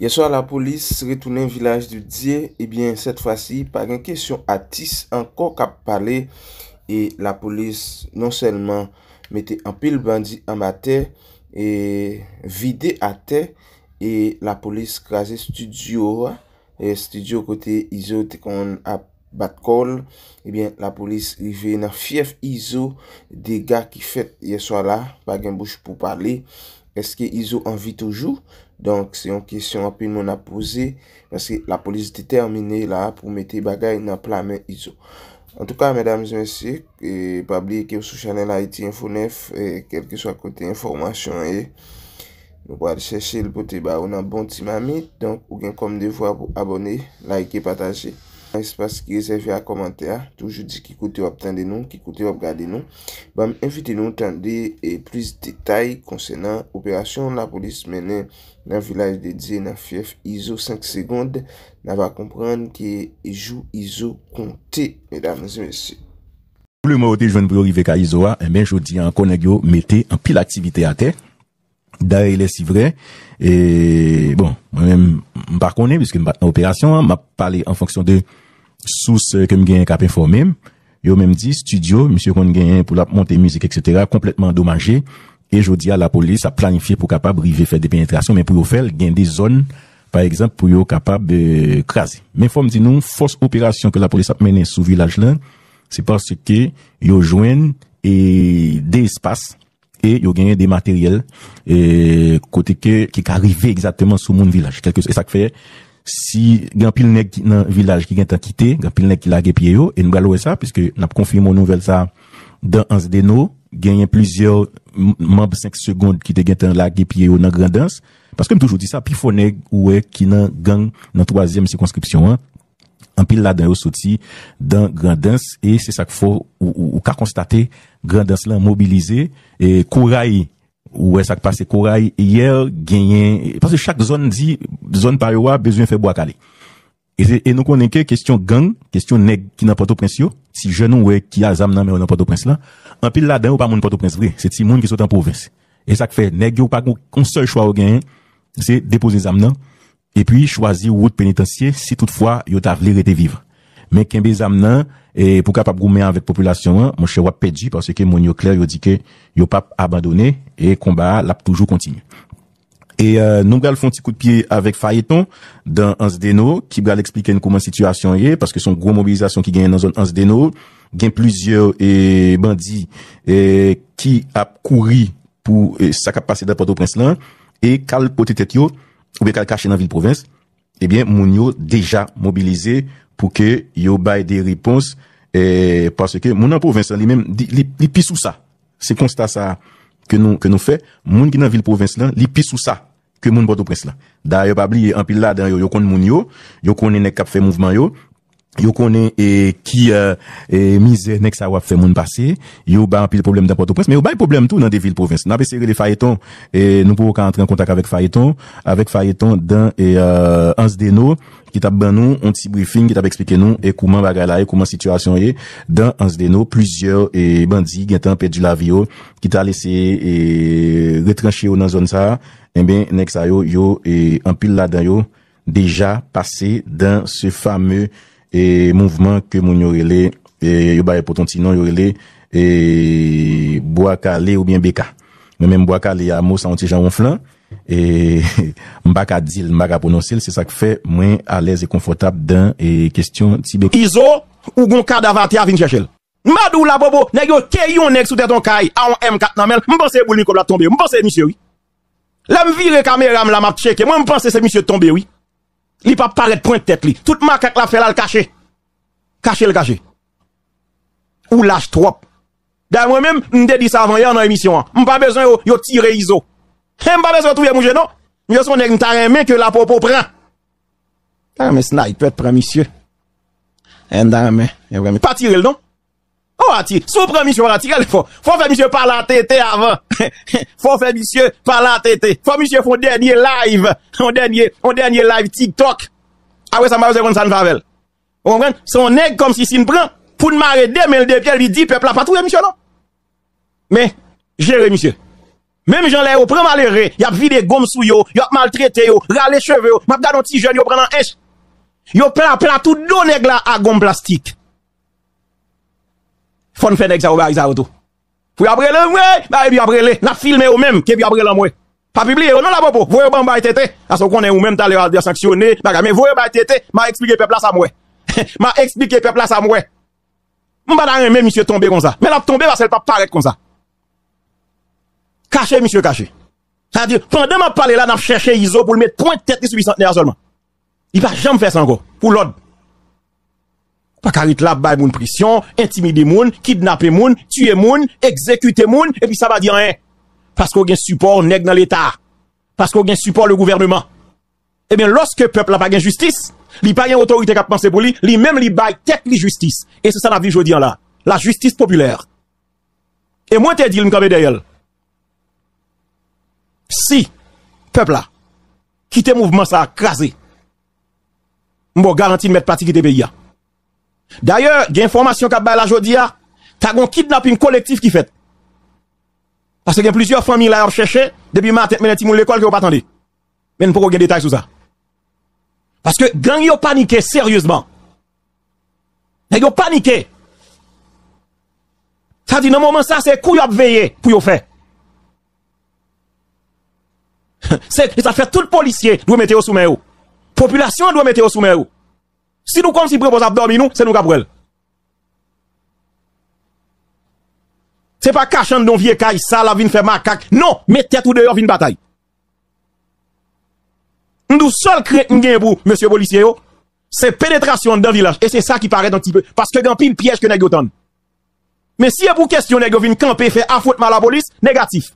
Yeswa la polis retounen vilaj di diye. Ebyen set fwa si pag en kesyon atis anko kap pale. E la polis non selman mette anpil bandi anba te. E vide a te. E la polis kaze studio. E studio kote izo te kon ap batkol. Ebyen la polis rive nan fief izo de ga ki fet yeswa la pag en bouch pou pale. Eske izo anvi toujou. Donk, se yon kisyon api nou na pose, maske la polizite termine la pou mette bagay nan plamen izo. En tout ka, mèdames, mèsyek, e pabliyeke ou sou chanel IT Info 9, e kelke sou akote informasyon e, nou wade chèche l pote ba ou nan bon ti mami, donk, ou gen kom devwa pou abone la ekip atajé. Espas ki se ve a komante a, toujou di ki koute wap tende nou, ki koute wap gade nou. Bam, enfite nou tende e plus detay konsenant operasyon la polis menen nan vilaj de diye nan fief Iso 5 Sekonde. Nan va komprende ki jou Iso konti, medan zi mense. Pou le mwote jwen pou yo rive ka Iso a, men jodi an konen gyo mette an pil aktivite a te. Da e le si vre, e bon, m pa konen biske m bat nan operasyon, m pa pale en fonksyon de sous kem genye kap informe, yo menm di studio, misyo kon genye pou la monte mizik, et cetera, kompletman domaje, e jo di a la polis a planifiye pou kapab rive fè de penetrasyon, men pou yo fèl genye de zon, par exemple, pou yo kapab krasi. Men fòm di nou, fòs operasyon ke la polis ap menen sou vilaj lan, se paske yo jwen e de espas. E yo genye de materyel e kote ke ki ka rive exactement sou moun vilaj. E sak fe, si gen pil nek nan vilaj ki gen tan kite, gen pil nek ki lage piye yo, e nou galowe sa, piske nap konfirmou nouvel sa, dan ans deno, genye plizye mab 5 segonde ki te gen tan lage piye yo nan grandans, paske m toujou di sa, pi fonek ouwe ki nan gen nan 3e sikonskripsyon an, Anpil la den yo soti dan grandans e se sak fo ou ka konstate grandans lan mobilize. E kouray ou e sak pase kouray, yeyèl, genyen. Pase chak zon di, zon pariwa, bezwen fè bo akale. E, e nou konen ke kestyon gang, kestyon neg ki nan porto prens yo. Si jenon we e ki a zam nan men ou nan porto prens lan. Anpil la den yo pa moun porto prens vre. Se ti moun ki sote an provins. E sak fe neg yo pa moun, kon se chwa ou genyen, se depoze zam nan. epi chwazi ou wot penitensye si toutfwa yo ta vle rete viv. Men kenbe zam nan, pou kap ap gome anvek populasyon an, monshe wap pedji parce ke moun yo kler yo dike yo pap abandone e komba la pou toujou kontinu. E euh, nou gale fon ti koute piye avek faye ton dan ans deno ki gale explike nou kouman situasyon ye parce ke son gro mobilizasyon ki genye nan zon ans deno gen plusieurs bandi ki ap kouri pou sakap pase dapato prins lan e kal potetet yo Ou bekal kache nan vil province, ebyen eh moun yo deja mobilize pou ke yo baye de ripons e eh, parce ke moun nan province, li pisou sa, se konsta sa ke nou fe, moun ki nan vil province lan, li pisou sa ke moun bado prens lan. Da yo babli, anpil la, yo kon moun yo, yo kon ene kap fe mouvman yo, yo konen e, ki e, e, mize nek sa wap fe moun pase yo ba anpil problem d'anpoto pres me yo bay problem tou nan de vil province nan be seri le fayeton nou pou waka antren kontak avek fayeton avek fayeton dan ansdeno ki tab ban nou, anti-briefing ki tab ekspeke nou, e kouman bagay la e kouman situasyon ye dan ansdeno, plusieurs bandi gen tan pe di lavi yo ki ta lese retranche yo nan zon sa en ben nek sa yo yo anpil la dan yo deja pase dan se fameu E mouvment ke moun yorele E yobare poton ti nan yorele E boaka le ou bien beka Mwen men mboaka le ya mous an ti jan won flan E mbaka dil, mbaka ponosil Se sak fe mwen alez e konfotab dan E kestyon ti beka Izo ou goun kada vati avin chachel Madou la bobo Nè yo ke yon nek soute ton kai An m4 nan men Mbose mbou lini kou la tombe Mbose msye wii La mvire kameram la mat cheke Mwen mponse se msye tombe wii Li pa paret prwen ktet li. Tout mak ak la fè la l kache. Kache l kache. Ou laj trop. Da mwen men, m de di sa avan, yon an emisyon an. M pa bezon yo tire izo. M pa bezon touye mouje non. M yo son dek m tan remen ke la popo pran. Tan remen sna, yon pou et pran misye. En dan remen, yon remen. Pa tirel non. Ou oh, ati, sou pre misye ou ati, gale pou, fò fè misye par la tete avan, fò fè misye par la tete, fò misye fò dènyè live, fò dènyè, fò dènyè live tiktok, ah a wè non? sa ma wè zèkoun san favel. Ou mwen, son neg kom si sin pran, pou n'mare demel depel, vi di pe plat patou e misye lò. Mè, jè re misye, mè misye lè ou pran malere, yap vide gom sou yo, yop maltrete yo, rale cheve yo, mabda don ti jen yo pran an esh, yo plat platou do neg la a gom plastik. Fon Fenex a ou ba Izarotou. Fou yabre le mwe, ba e bi yabre le. Na filme ou menm ke bi yabre le mwe. Pa pibliye ou nan la bo pou. Voye ou ban ba etete. Aso konen ou menm taler a desaksyone. Ba gane voye ou ban etete. E ma eksplike pepla sa mwe. Ma eksplike pepla sa mwe. Mba nan reme misye tombe konza. Men ap tombe basel pa parek konza. Kache misye kache. Sa diyo, pan de man pale la nan cheshe Izo pou l'me pointe tet disubisantene a solman. I pa jam fes ango pou lodbe. Pa karit la bay moun prisyon, intimide moun, kidnapé moun, tuye moun, ekzekute moun, epi sa ba diyan e, paskou gen support neg nan l'Etat, paskou gen support le gouvernement. Eben, eh loske pepl la ba gen justice, li pa gen otorite kap manse pou li, li menm li bay tek li justice. E se sa na vi jodi an la, la justice populer. E mwen te dil mkabe deyel. Si, pepl la, ki te mouvman sa akrasi, mbo garanti mwen pati ki te beyan. D'ailleurs, il y a une information qui a aujourd'hui, t'as un kidnapping collectif qui fait. Parce qu'il y a plusieurs familles là qui cherché depuis matin, mais les l'école qui n'ont pas attendu. Mais nous pas des détails sur ça. Parce que gang ont paniqué sérieusement. Ils ont paniqué. Ça dit, dans moment ça, c'est coup à veiller pour yon faire. c'est, ça fait tout le policier doit mettre au La Population doit mettre au sommet. Si nou kom si prepoz ap dormi nou, se nou kap wèl. Se pa kachan don vie kaj, sa la vin fè makak. Non, me tèt ou deyo vin batay. Nou sol kre mwen gen pou, monsie policye yo, se penetrasyon dan vilaj. E se sa ki paret an ti pè. Paske gen pil pièj ke neg yo tan. Men si yo pou kestyon neg yo vin kampe, fè afotman la polis, negatif.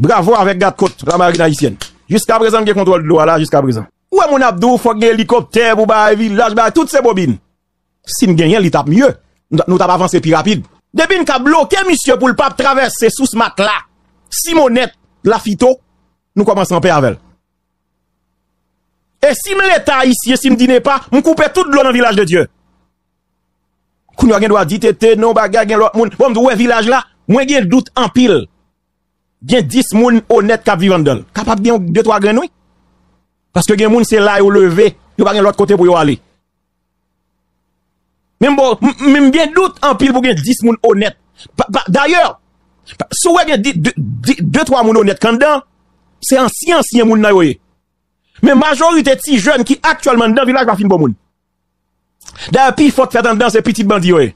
Bravo avèk Gatkot, la marina yisyen. Jiska prezant gen kontrol lou ala, jiska prezant. Ouè moun apdou, fok gen likopter, bou baye, vilaj baye, tout se bobine. Sin gen yen li tap mye, nou tap avanse pi rapide. De bin kap bloke, misye pou l'pap travesse sou smak la. Si moun net la fito, nou komanse anpe avel. E si m l'eta isi, e si m dine pa, m koupe tout blon an vilaj de Diyo. Koun yo gen do a ditete, nou bagay gen lo moun. Ouè vilaj la, mwen gen dout anpil. Gen dis moun o net kap vivan del. Kapap gen 2-3 gren noui. Paske gen moun se la yo leve yo bagan lot kote pou yo ale. Mwen mwen bien dout an pil pou gen dis moun honet. D'ayor, sou we gen di 2-3 moun honet kanda, se ansi ansi en moun na yo e. Men majorite ti jen ki aktualman nan vilaj lan fin pou bon moun. Daya pi fote fè dan dan se pitit bandi yo e.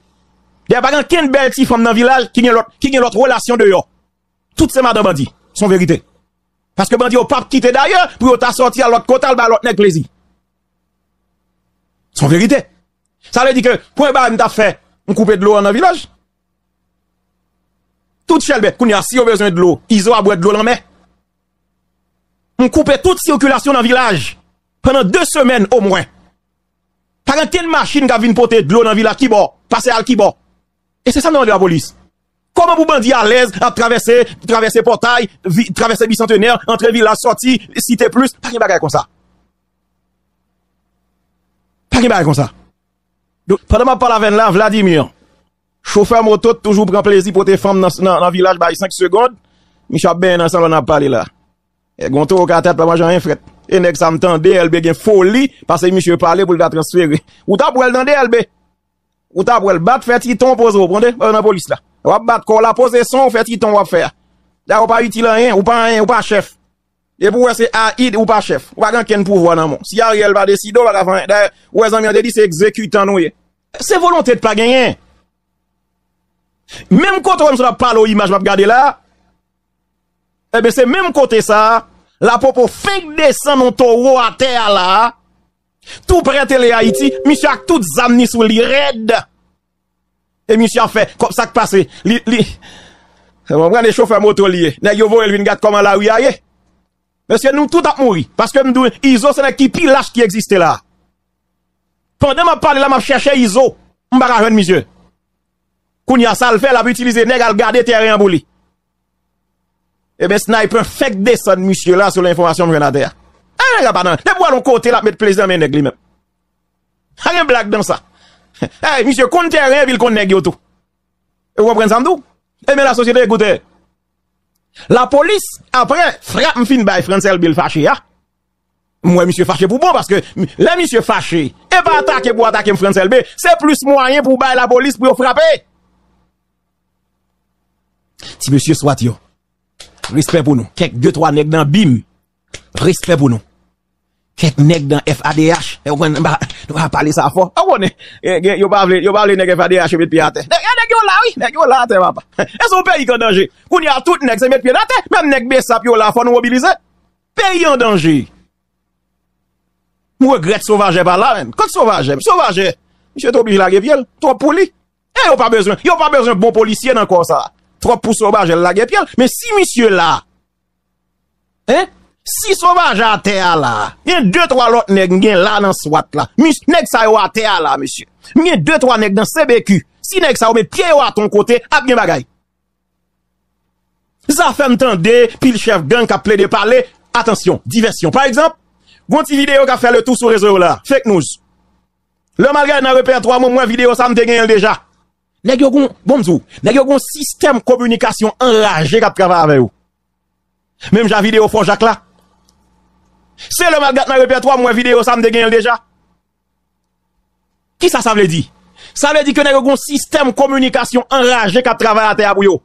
Daya bagan ken bel ti fòm nan vilaj ki gen lot relasyon de yo. Toute se mada bandi, son verite. Parce que bandit au pape quitte d'ailleurs, pour t'a sorti à l'autre côté, à l'autre nèg plaisir. C'est vérité. Ça veut dire que, point bas, t'a fait, on coupe de l'eau en le village. Tout chèlbe, qu'on y a, besoin de l'eau, ils ont à boire de l'eau dans mer. On coupe toute circulation dans le village. Pendant deux semaines au moins. Par un machine qui a venu porter de l'eau dans le village qui passer à qui Et c'est ça, non, de la police. Koman pou bandi a lez, a travese, travese portay, travese bicentenèr, entre vila, sorti, site plus, pa kèm ba kèm sa? Pa kèm ba kèm sa? Pwèdè mè pa la ven la, Vladimir, choufer motot toujou pren plezi pou te fam nan vila j bay 5 segond, mi chap ben nan san wè nan palè la. E gontou wè ka tèt pa man jan yon fret. E nek sa mtandè elbe gen foli, pasè mi chè palè pou lè la transfèri. Ou ta pwèl nan elbe? Ou ta pwèl bat fret, yi ton po zo, pwèl nan polis la. Wap bat kon la pose son ou fet iton wap fer. Da ou pa iti lan yen ou pa yen ou pa chef. E pou wese a id ou pa chef. Ou pa gen ken pou vwa nan moun. Si a riyel ba desido wak a fwen. Da ou e zanmian non, de di se ekzeku tan nou ye. Se volante de pa gen yen. Mem kote wèm se la palo imaj wap gade la. Ebe se mem kote sa. La popo fek desan non to wou a te ala. Tou prete le a iti. Mi chak tout zamni sou li redde. E misi an fe, kopsak pase, li, li, mwen prene choufer motro liye, neg yo vo elvin gat koman la ou ya ye. Monsye nou tout ap mouri, paske mdou, Izo se ne ki pilash ki eksiste la. Pande m ap parle la, m ap chèche Izo, m barajen misye. Koun ya sal fe, la pou utilize, neg al gade teren an bou li. Ebe snay pe fèk de son misye la sou l'informasyon mrenade ya. Ebe wane m kote la, met plezèm en neg li men. Agen blag den sa. Eh, monsieur, comptez rien, puis il yo tout. Vous comprenez ça, Eh bien, la société, écoutez. La police, après, frappe m'fin by Francel Bill fâché, hein? Moi, monsieur fâché pour bon, parce que, le monsieur fâché, et pas attaquer pour attaquer Francel B, c'est plus moyen pour bailler la police pour frapper. Si monsieur soit yo, respect pour nous. Quelques deux, trois nègres dans bim, respect pour nous. Kèp nèk dan FADH, e, nou a pale sa fò. E, a wone, yo bavle, yo bavle nèk FADH mèd pi ate. Nèk yo la, wè, nèk yo la ate, wap. E sou pey yon denje. Kouni a tout nèk se mèd pi ate, mèm nèk bè sap yo la fò nou mobilize. Pey yon denje. Mou regret souvaje bala mèm. Kote souvaje mèm? Souvaje, mèm se te oblige lage pielle, trop pou li. E, yo pa bezwen, yo pa bezwen bon polisyen an kon sa. Trop pou souvaje lage pielle, mèm si mèm se la. E? E? Si sovaj a te a la, gen 2-3 lot neg gen la nan swat la. Nek sa yo a te a la, mesye. Nek 2-3 neg dan sebe ku. Si nek sa yo me pye yo a ton kote, ap gen bagay. Zafen tan de, pil chef gen ka ple de pale, atensyon, diversyon. Par ekzamp, gonti video ka fe le tout sou bon, rezo la. Fek nouz. Le magay nan repen 3 moun mwen video sa mte gen el deja. Nek yo goun, bomzou, nek yo goun sistem komunikasyon enraje kat kava aveyo. Mem jan video fon jak la, Se lè mè gat mè repèr 3 mwen videyo, sa mdè gen yon deja. Ki sa sa vle di? Sa vle di kè nè yon goun sistem komunikasyon enraje kèp travè a te ap yo.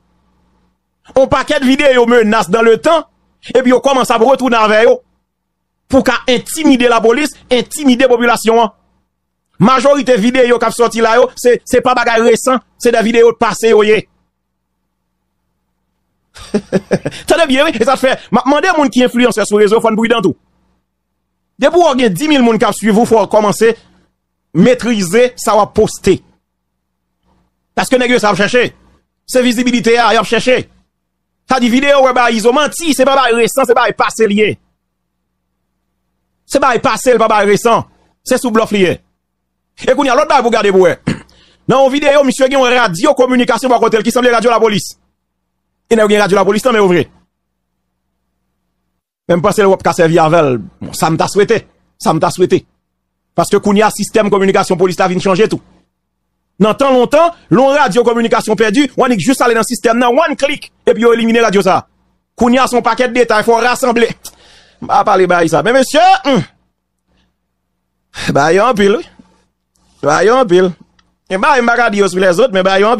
On pakèt videyo mè nas dan lè tan, e bi yo koman sa brotou nan vè yo, pou kè intimide la bolis, intimide populasyon an. Majorite videyo kèp sorti la yo, se pa bagay resan, se da videyo de pase yo ye. Tè dè biye, mè dè moun ki influence yon sou rezo, fòn brident ou. De pou ou gen 10.000 moun kap suivou, fwa komanse, metrize, sa wap poste. Paske negyo sa ap chache. Se vizibilite a, a ap chache. Ta di video ou e bay izo manti, se bay bay resan, se bay pase liye. Se bay pase liye, se bay bay resan. Se sou blof liye. Ekouni alot bay pou gade bou e. Nan ou video, misyo gen ou radio komunikasyon wakote, l ki sanble radio la polis. E nan ou gen radio la polis, nan me ouvre. Même pas que le a servi avec, Vel. ça m'a souhaité. Ça m'a souhaité. Parce que Kounia, système communication police la vient changer tout. Dans tant longtemps, l'on radio communication perdue, on est juste allé dans le système, dans one click, et puis on élimine radio ça. Qu'on y a son paquet de détails, faut rassembler. Bah, parler bah, ça. Mais monsieur, il y a un pile, Il y a un pile. Et bah, y a un sur les autres, mais bah, y a un